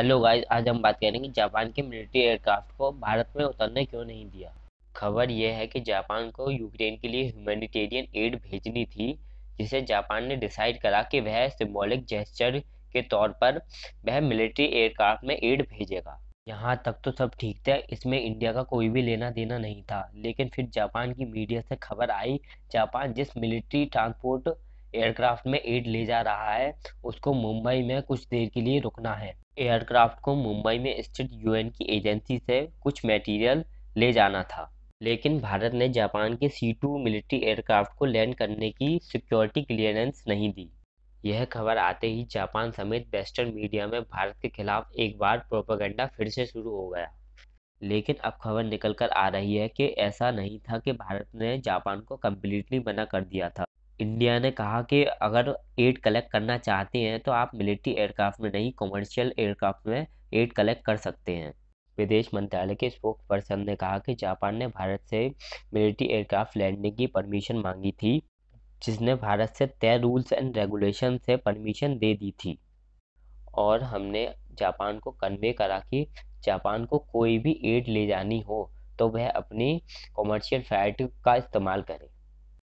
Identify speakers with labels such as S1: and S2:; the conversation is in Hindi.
S1: हेलो गाइस आज हम बात करेंगे जापान के मिलिट्री एयरक्राफ्ट को भारत में उतरने क्यों नहीं दिया खबर यह है कि जापान को यूक्रेन के लिए ह्यूमैनिटेरियन एड भेजनी थी जिसे जापान ने डिसाइड करा कि वह सिम्बॉलिक जेस्चर के तौर पर वह मिलिट्री एयरक्राफ्ट में एड भेजेगा यहाँ तक तो सब ठीक था इसमें इंडिया का कोई भी लेना देना नहीं था लेकिन फिर जापान की मीडिया से खबर आई जापान जिस मिलिट्री ट्रांसपोर्ट एयरक्राफ्ट में एड ले जा रहा है उसको मुंबई में कुछ देर के लिए रुकना है एयरक्राफ्ट को मुंबई में स्थित यूएन की एजेंसी से कुछ मटेरियल ले जाना था लेकिन भारत ने जापान के सी टू मिलिट्री एयरक्राफ्ट को लैंड करने की सिक्योरिटी क्लियरेंस नहीं दी यह खबर आते ही जापान समेत वेस्टर्न मीडिया में भारत के खिलाफ एक बार प्रोपागेंडा फिर से शुरू हो गया लेकिन अब खबर निकल कर आ रही है कि ऐसा नहीं था कि भारत ने जापान को कम्प्लीटली मना कर दिया था इंडिया ने कहा कि अगर एड कलेक्ट करना चाहते हैं तो आप मिलिट्री एयरक्राफ्ट में नहीं कॉमर्शियल एयरक्राफ्ट में एड कलेक्ट कर सकते हैं विदेश मंत्रालय के स्पोक पर्सन ने कहा कि जापान ने भारत से मिलिट्री एयरक्राफ्ट लैंडिंग की परमिशन मांगी थी जिसने भारत से तय रूल्स एंड रेगुलेशन से परमिशन दे दी थी और हमने जापान को कन्वे करा कि जापान को कोई भी एड ले जानी हो तो वह अपनी कॉमर्शियल फ्लाइट का इस्तेमाल करें